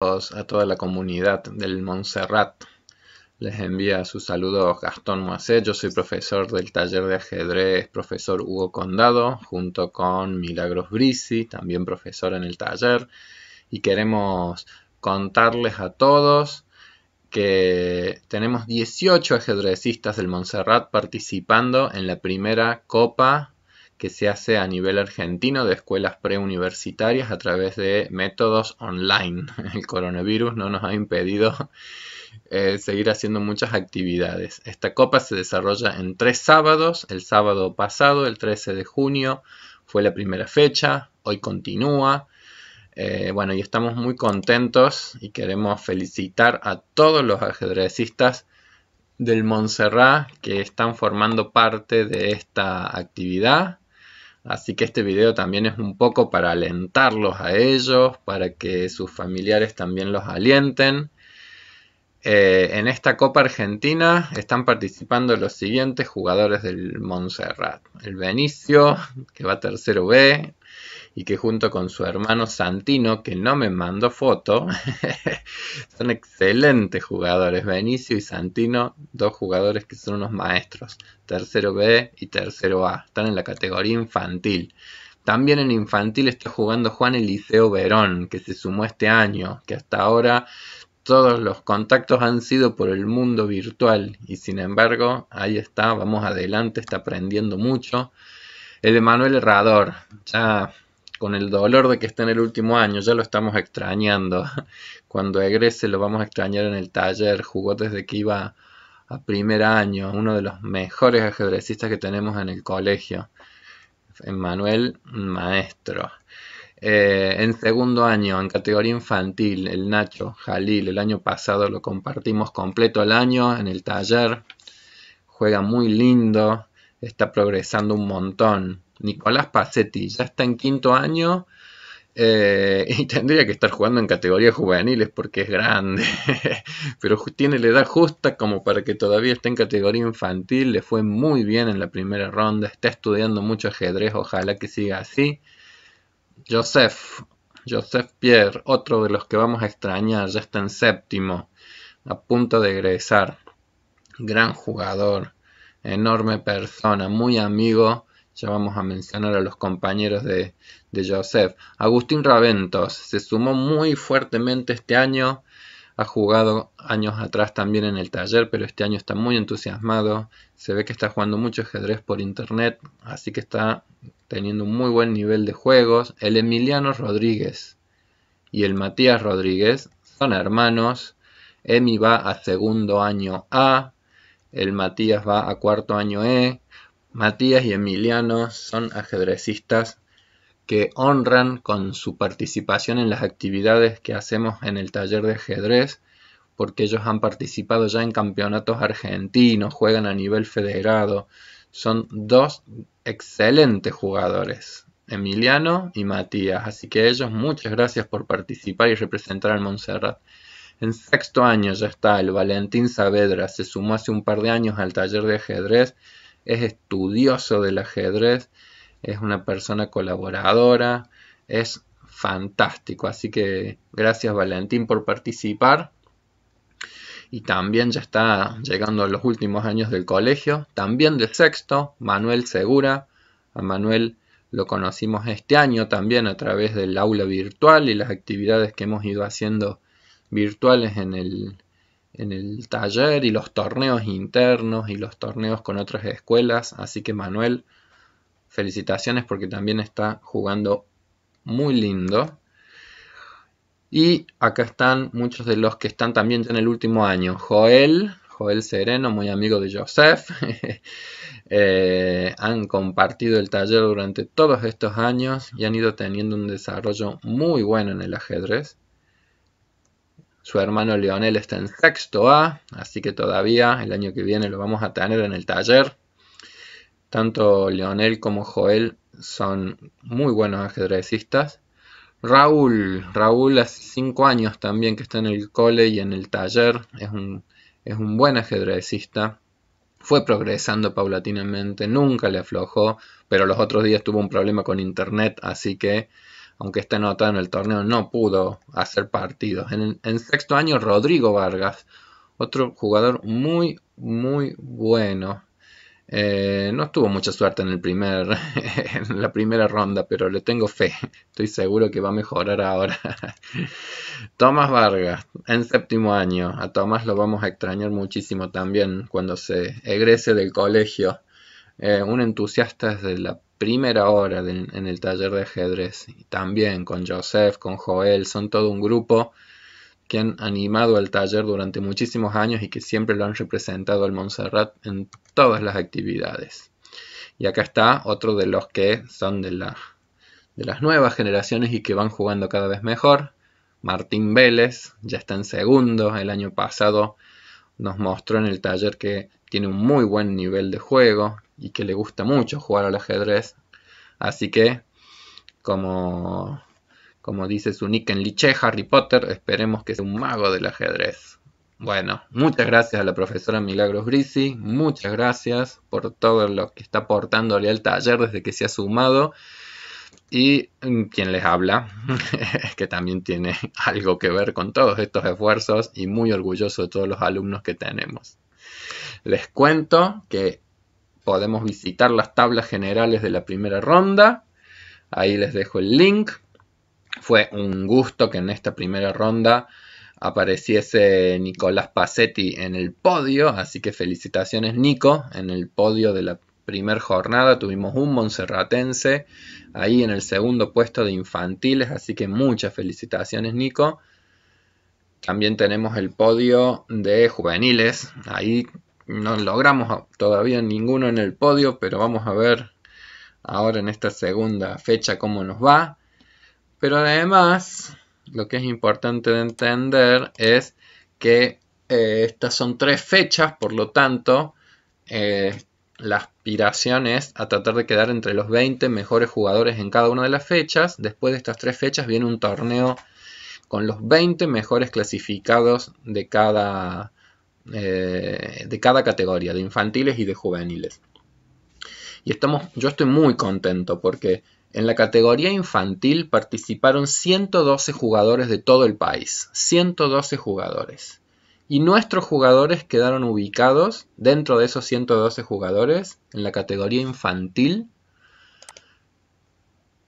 a toda la comunidad del Montserrat. Les envía sus saludos Gastón Moacé. yo soy profesor del taller de ajedrez, profesor Hugo Condado, junto con Milagros Brisi, también profesor en el taller. Y queremos contarles a todos que tenemos 18 ajedrecistas del Montserrat participando en la primera Copa que se hace a nivel argentino de escuelas preuniversitarias a través de métodos online. El coronavirus no nos ha impedido eh, seguir haciendo muchas actividades. Esta copa se desarrolla en tres sábados. El sábado pasado, el 13 de junio, fue la primera fecha. Hoy continúa. Eh, bueno, y estamos muy contentos y queremos felicitar a todos los ajedrecistas del Montserrat que están formando parte de esta actividad Así que este video también es un poco para alentarlos a ellos, para que sus familiares también los alienten. Eh, en esta Copa Argentina están participando los siguientes jugadores del Montserrat. El Benicio, que va tercero B y que junto con su hermano Santino, que no me mandó foto, son excelentes jugadores. Benicio y Santino, dos jugadores que son unos maestros. Tercero B y tercero A. Están en la categoría infantil. También en infantil está jugando Juan Eliseo Verón, que se sumó este año, que hasta ahora todos los contactos han sido por el mundo virtual y sin embargo ahí está, vamos adelante, está aprendiendo mucho. El Emanuel Herrador, ya con el dolor de que está en el último año, ya lo estamos extrañando. Cuando egrese lo vamos a extrañar en el taller, jugó desde que iba a primer año, uno de los mejores ajedrecistas que tenemos en el colegio. Emanuel, maestro. Eh, en segundo año, en categoría infantil, el Nacho Jalil, el año pasado lo compartimos completo el año en el taller. Juega muy lindo, está progresando un montón. Nicolás Pacetti, ya está en quinto año eh, y tendría que estar jugando en categorías juveniles porque es grande, pero tiene la edad justa como para que todavía esté en categoría infantil, le fue muy bien en la primera ronda, está estudiando mucho ajedrez, ojalá que siga así. Joseph, Joseph Pierre, otro de los que vamos a extrañar, ya está en séptimo, a punto de egresar. Gran jugador, enorme persona, muy amigo ya vamos a mencionar a los compañeros de, Joseph. Agustín Raventos se sumó muy fuertemente este año. Ha jugado años atrás también en el taller, pero este año está muy entusiasmado. Se ve que está jugando mucho ajedrez por internet, así que está teniendo un muy buen nivel de juegos. El Emiliano Rodríguez y el Matías Rodríguez son hermanos. Emi va a segundo año A, el Matías va a cuarto año E, Matías y Emiliano son ajedrecistas que honran con su participación en las actividades que hacemos en el taller de ajedrez, porque ellos han participado ya en campeonatos argentinos, juegan a nivel federado, son dos excelentes jugadores, Emiliano y Matías, así que ellos muchas gracias por participar y representar al Montserrat. En sexto año ya está el Valentín Saavedra, se sumó hace un par de años al taller de ajedrez es estudioso del ajedrez, es una persona colaboradora, es fantástico. Así que gracias Valentín por participar. Y también ya está llegando a los últimos años del colegio, también del sexto, Manuel Segura. A Manuel lo conocimos este año también a través del aula virtual y las actividades que hemos ido haciendo virtuales en el en el taller y los torneos internos y los torneos con otras escuelas. Así que Manuel, felicitaciones porque también está jugando muy lindo. Y acá están muchos de los que están también en el último año. Joel, Joel Sereno, muy amigo de Joseph. Eh, han compartido el taller durante todos estos años y han ido teniendo un desarrollo muy bueno en el ajedrez. Su hermano Leonel está en sexto A, así que todavía el año que viene lo vamos a tener en el taller. Tanto Leonel como Joel son muy buenos ajedrecistas. Raúl, Raúl hace cinco años también que está en el cole y en el taller, es un, es un buen ajedrecista. Fue progresando paulatinamente, nunca le aflojó, pero los otros días tuvo un problema con internet, así que aunque está anotado en el torneo, no pudo hacer partidos. En, sexto año, Rodrigo Vargas, otro jugador muy, muy bueno. Eh, no tuvo mucha suerte en, el primer, en la primera ronda, pero le tengo fe. Estoy seguro que va a mejorar ahora. Tomás Vargas, en séptimo año. A Tomás lo vamos a extrañar muchísimo también cuando se egrese del colegio. Eh, un entusiasta de la primera hora en el taller de ajedrez. Y también con Joseph, con Joel, son todo un grupo que han animado al taller durante muchísimos años y que siempre lo han representado al Montserrat en todas las actividades. Y acá está otro de los que son de, de las nuevas generaciones y que van jugando cada vez mejor. Martín Vélez ya está en segundo, el año pasado nos mostró en el taller que tiene un muy buen nivel de juego y que le gusta mucho jugar al ajedrez. Así que, como, como dice su nick en Liche, Harry Potter, esperemos que sea un mago del ajedrez. Bueno, muchas gracias a la profesora Milagros Grisi, muchas gracias por todo lo que está aportándole al taller desde que se ha sumado y mm, quien les habla, que también tiene algo que ver con todos estos esfuerzos y muy orgulloso de todos los alumnos que tenemos. Les cuento que podemos visitar las tablas generales de la primera ronda. Ahí les dejo el link. Fue un gusto que en esta primera ronda apareciese Nicolás Pacetti en el podio, así que felicitaciones Nico en el podio de la primer jornada tuvimos un monserratense ahí en el segundo puesto de infantiles, así que muchas felicitaciones Nico. También tenemos el podio de juveniles, ahí no logramos todavía ninguno en el podio, pero vamos a ver ahora en esta segunda fecha cómo nos va. Pero además, lo que es importante de entender es que eh, estas son tres fechas, por lo tanto, eh, la aspiración es a tratar de quedar entre los 20 mejores jugadores en cada una de las fechas. Después de estas tres fechas viene un torneo con los 20 mejores clasificados de cada, eh, de cada categoría, de infantiles y de juveniles. Y estamos, yo estoy muy contento porque en la categoría infantil participaron 112 jugadores de todo el país. 112 jugadores y nuestros jugadores quedaron ubicados dentro de esos 112 jugadores en la categoría infantil.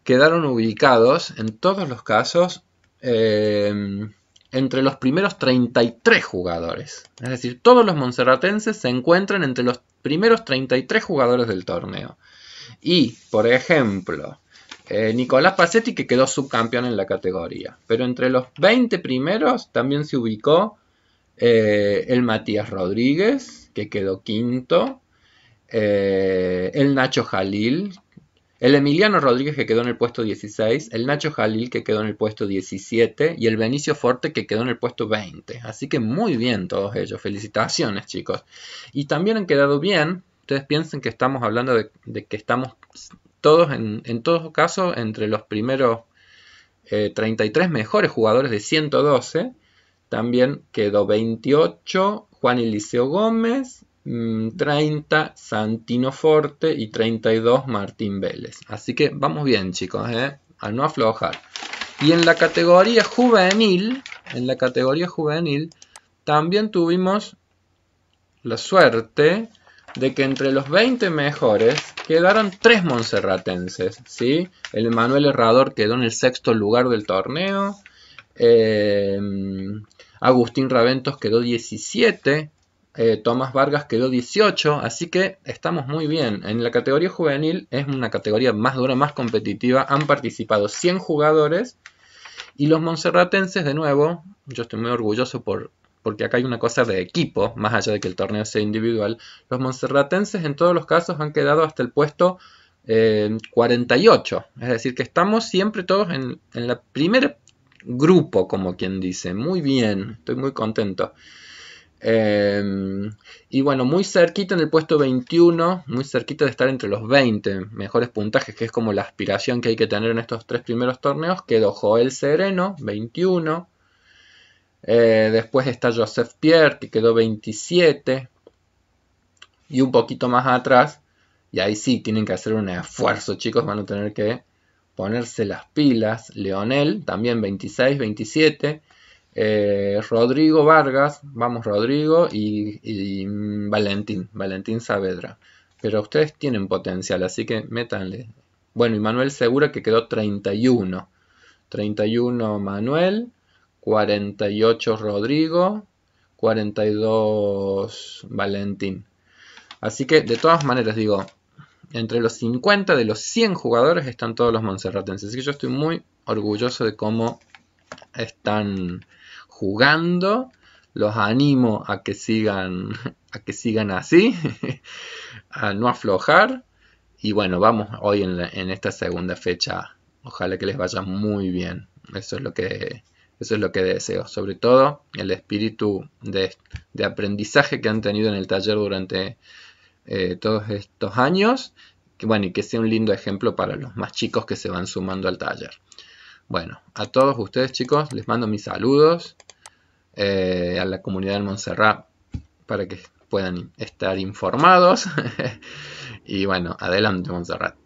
Quedaron ubicados en todos los casos eh, entre los primeros 33 jugadores. Es decir, todos los monserratenses se encuentran entre los primeros 33 jugadores del torneo. Y, por ejemplo, eh, Nicolás Pacetti que quedó subcampeón en la categoría. Pero entre los 20 primeros también se ubicó eh, el Matías Rodríguez, que quedó quinto, eh, el Nacho Jalil, el Emiliano Rodríguez que quedó en el puesto 16, el Nacho Jalil que quedó en el puesto 17 y el Benicio Forte que quedó en el puesto 20. Así que muy bien todos ellos, felicitaciones chicos. Y también han quedado bien, ustedes piensen que estamos hablando de, que estamos todos en, todos casos entre los primeros 33 eh, mejores jugadores de 112 también quedó 28 Juan Eliseo Gómez, 30 mm, Santino Forte y 32 Martín Vélez. Así que vamos bien chicos, ¿eh? a no aflojar. Y en la categoría juvenil, en la categoría juvenil, también tuvimos la suerte de que entre los 20 mejores quedaron tres monserratenses, ¿sí? El Manuel Herrador quedó en el sexto lugar del torneo. Eh, Agustín Raventos quedó 17, eh, Tomás Vargas quedó 18, así que estamos muy bien. En la categoría juvenil es una categoría más dura, más competitiva, han participado 100 jugadores y los monserratenses de nuevo, yo estoy muy orgulloso por, porque acá hay una cosa de equipo, más allá de que el torneo sea individual, los monserratenses en todos los casos han quedado hasta el puesto 48, eh, es decir que estamos siempre todos en, en la primera grupo, como quien dice. Muy bien, estoy muy contento. Em, y bueno, muy cerquita en el puesto 21, muy cerquita de estar entre los 20 mejores puntajes, que es como la aspiración que hay que tener en estos tres primeros torneos, quedó Joel Sereno, 21. Eh, después está Joseph Pierre, que quedó 27. Y un poquito más atrás, y ahí sí tienen que hacer un esfuerzo, chicos, van a tener que ponerse las pilas. Leonel, también 26, 27. Eh, Rodrigo Vargas, vamos Rodrigo, y, y, Valentín, Valentín Saavedra. Pero ustedes tienen potencial, así que métanle. Bueno, y Manuel Segura que quedó 31. 31 Manuel, 48 Rodrigo, 42 Valentín. Así que de todas maneras digo, entre los 50 de los 100 jugadores están todos los monserratenses. Así que yo estoy muy orgulloso de cómo están jugando. Los animo a que sigan, a que sigan así, a no aflojar. Y bueno, vamos hoy en, esta segunda fecha. Ojalá que les vaya muy bien. Eso es lo que, eso es lo que deseo. Sobre todo el espíritu de, de aprendizaje que han tenido en el taller durante eh, todos estos años. Que, bueno, y que sea un lindo ejemplo para los más chicos que se van sumando al taller. Bueno, a todos ustedes chicos les mando mis saludos eh, a la comunidad de Montserrat para que puedan estar informados. y bueno, adelante Montserrat.